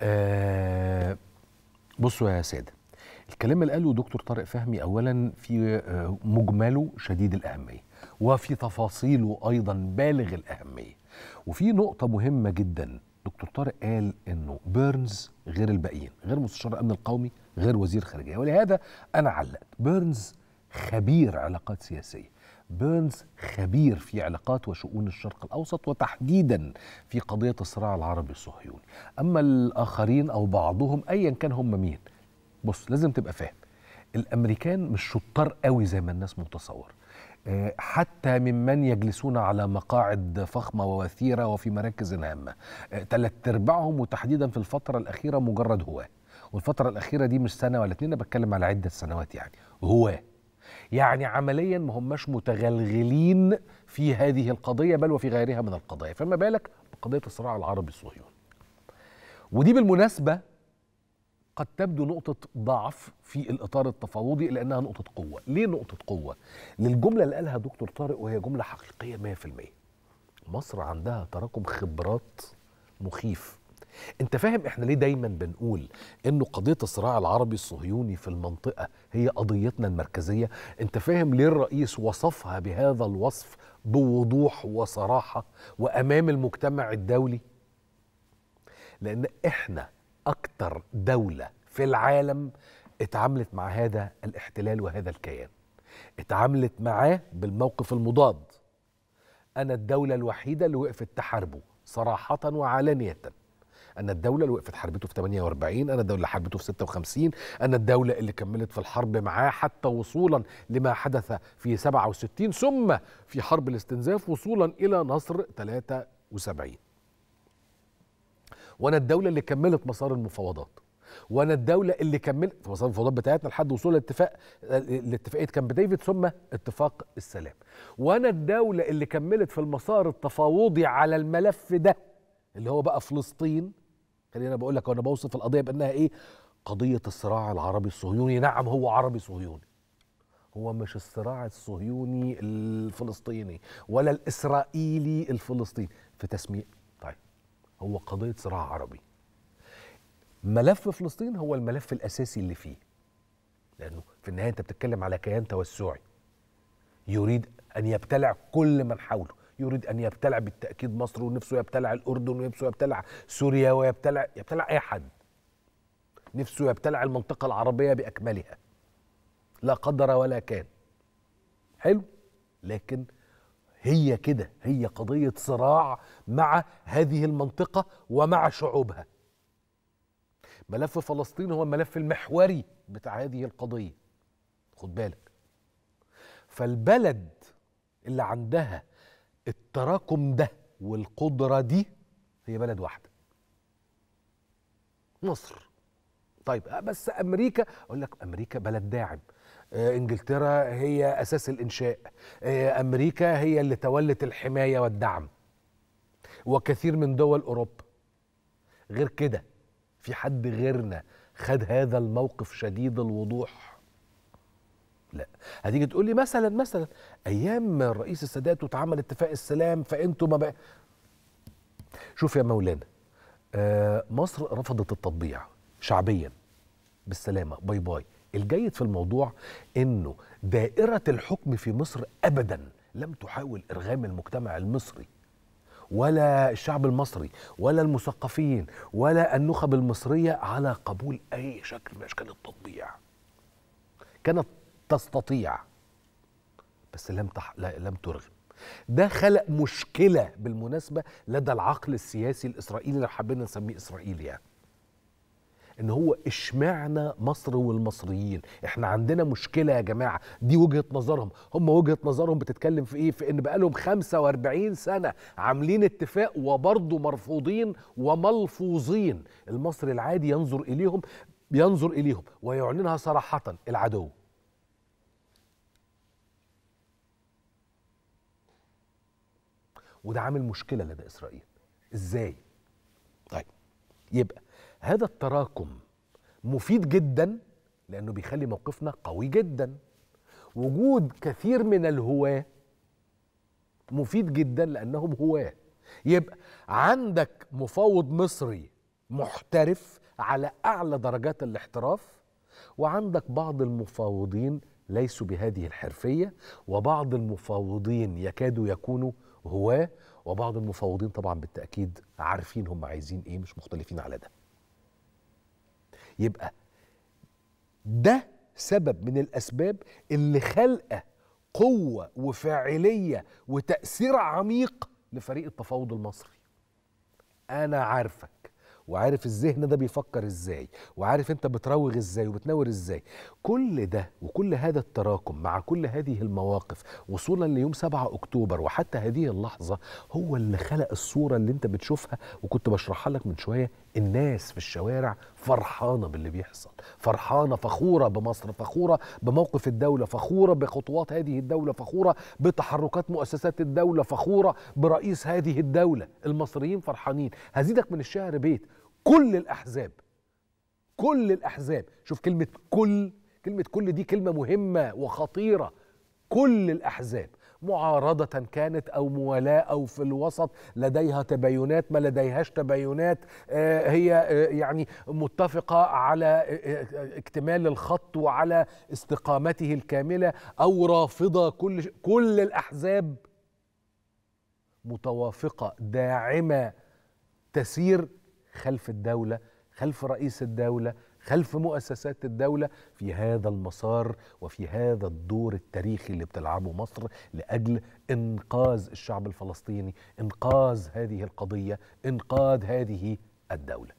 آه بصوا يا ساده الكلام اللي قاله دكتور طارق فهمي اولا في آه، مجمله شديد الاهميه وفي تفاصيله ايضا بالغ الاهميه وفي نقطه مهمه جدا دكتور طارق قال انه بيرنز غير الباقيين غير مستشار الامن القومي غير وزير خارجيه ولهذا انا علقت بيرنز خبير علاقات سياسيه بيرنز خبير في علاقات وشؤون الشرق الأوسط وتحديدا في قضية الصراع العربي الصهيوني أما الآخرين أو بعضهم أيا كان هم مين بص لازم تبقى فاهم الأمريكان مش شطار قوي زي ما الناس متصور آه، حتى ممن يجلسون على مقاعد فخمه ووثيره وفي مراكز هامه ثلاث آه، ارباعهم وتحديدا في الفتره الاخيره مجرد هواه والفتره الاخيره دي مش سنه ولا اتنين انا بتكلم على عده سنوات يعني هواه يعني عمليا ما هماش متغلغلين في هذه القضية بل وفي غيرها من القضايا فما بالك بقضية الصراع العربي الصهيوني ودي بالمناسبة قد تبدو نقطة ضعف في الإطار التفاوضي لأنها نقطة قوة ليه نقطة قوة؟ للجملة اللي قالها دكتور طارق وهي جملة حقيقية 100% مصر عندها تراكم خبرات مخيف انت فاهم احنا ليه دايما بنقول انه قضيه الصراع العربي الصهيوني في المنطقه هي قضيتنا المركزيه انت فاهم ليه الرئيس وصفها بهذا الوصف بوضوح وصراحه وامام المجتمع الدولي لان احنا اكتر دوله في العالم اتعاملت مع هذا الاحتلال وهذا الكيان اتعاملت معاه بالموقف المضاد انا الدوله الوحيده اللي وقفت تحاربه صراحه وعلانيه ان الدوله اللي وقفت حربته في 48 ان الدوله اللي حربته في 56 ان الدوله اللي كملت في الحرب معاه حتى وصولا لما حدث في 67 ثم في حرب الاستنزاف وصولا الى نصر 73 وانا الدوله اللي كملت مسار المفاوضات وانا الدوله اللي كملت مسار المفاوضات بتاعتنا لحد وصول الاتفاق لاتفاقيه كامب ديفيد ثم اتفاق السلام وانا الدوله اللي كملت في المسار التفاوضي على الملف ده اللي هو بقى فلسطين خلينا بقول لك وانا بوصف القضيه بانها ايه قضيه الصراع العربي الصهيوني نعم هو عربي صهيوني هو مش الصراع الصهيوني الفلسطيني ولا الاسرائيلي الفلسطيني في تسميه طيب هو قضيه صراع عربي ملف فلسطين هو الملف الاساسي اللي فيه لانه في النهايه انت بتتكلم على كيان توسعي يريد ان يبتلع كل من حوله يريد ان يبتلع بالتاكيد مصر ونفسه يبتلع الاردن ونفسه يبتلع سوريا ويبتلع يبتلع اي حد نفسه يبتلع المنطقه العربيه باكملها لا قدر ولا كان حلو لكن هي كده هي قضيه صراع مع هذه المنطقه ومع شعوبها ملف فلسطين هو الملف المحوري بتاع هذه القضيه خد بالك فالبلد اللي عندها التراكم ده والقدرة دي هي بلد واحدة مصر طيب آه، بس أمريكا أقول لك أمريكا بلد داعم آه، انجلترا هي اساس الانشاء آه، امريكا هي اللي تولت الحمايه والدعم وكثير من دول اوروبا غير كده في حد غيرنا خد هذا الموقف شديد الوضوح هتيجي تقول لي مثلا مثلا ايام الرئيس السادات واتعمل اتفاق السلام فانتوا ما بقى شوف يا مولانا آه مصر رفضت التطبيع شعبيا بالسلامه باي باي الجيد في الموضوع انه دائره الحكم في مصر ابدا لم تحاول ارغام المجتمع المصري ولا الشعب المصري ولا المثقفين ولا النخب المصريه على قبول اي شكل من اشكال التطبيع كانت تستطيع بس لم تح... لم ترغب ده خلق مشكله بالمناسبه لدى العقل السياسي الاسرائيلي لو حبينا نسميه اسرائيلي يعني ان هو اشمعنا مصر والمصريين احنا عندنا مشكله يا جماعه دي وجهه نظرهم هم وجهه نظرهم بتتكلم في ايه في ان بقالهم 45 سنه عاملين اتفاق وبرضه مرفوضين وملفوظين المصري العادي ينظر اليهم ينظر اليهم ويعلنها صراحه العدو وده عامل مشكله لدى اسرائيل ازاي طيب يبقى هذا التراكم مفيد جدا لانه بيخلي موقفنا قوي جدا وجود كثير من الهواه مفيد جدا لانهم هواه يبقى عندك مفاوض مصري محترف على اعلى درجات الاحتراف وعندك بعض المفاوضين ليسوا بهذه الحرفيه وبعض المفاوضين يكادوا يكونوا هواه وبعض المفاوضين طبعا بالتاكيد عارفين هم عايزين ايه مش مختلفين على ده يبقى ده سبب من الاسباب اللي خلقه قوه وفاعليه وتاثير عميق لفريق التفاوض المصري انا عارفك وعارف الذهن ده بيفكر ازاي وعارف انت بتروغ ازاي وبتنور ازاي كل ده وكل هذا التراكم مع كل هذه المواقف وصولا ليوم 7 اكتوبر وحتى هذه اللحظه هو اللي خلق الصوره اللي انت بتشوفها وكنت بشرحها لك من شويه الناس في الشوارع فرحانه باللي بيحصل فرحانه فخوره بمصر فخوره بموقف الدوله فخوره بخطوات هذه الدوله فخوره بتحركات مؤسسات الدوله فخوره برئيس هذه الدوله المصريين فرحانين هزيدك من الشعر بيت كل الاحزاب كل الاحزاب شوف كلمه كل كلمه كل دي كلمه مهمه وخطيره كل الاحزاب معارضة كانت أو موالاة أو في الوسط لديها تباينات ما لديهاش تباينات آه، هي آه، يعني متفقة على آه، اكتمال الخط وعلى استقامته الكاملة أو رافضة كل كل الأحزاب متوافقة داعمة تسير خلف الدولة خلف رئيس الدولة خلف مؤسسات الدولة في هذا المسار وفي هذا الدور التاريخي اللي بتلعبه مصر لأجل إنقاذ الشعب الفلسطيني إنقاذ هذه القضية إنقاذ هذه الدولة